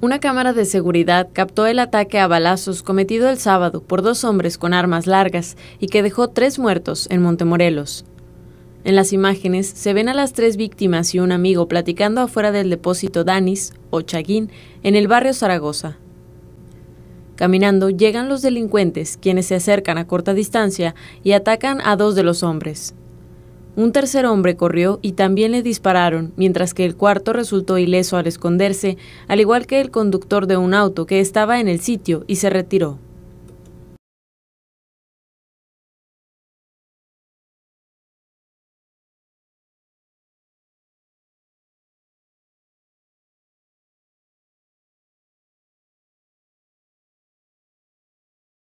Una cámara de seguridad captó el ataque a balazos cometido el sábado por dos hombres con armas largas y que dejó tres muertos en Montemorelos. En las imágenes se ven a las tres víctimas y un amigo platicando afuera del depósito Danis o Chaguín en el barrio Zaragoza. Caminando llegan los delincuentes, quienes se acercan a corta distancia y atacan a dos de los hombres. Un tercer hombre corrió y también le dispararon, mientras que el cuarto resultó ileso al esconderse, al igual que el conductor de un auto que estaba en el sitio y se retiró.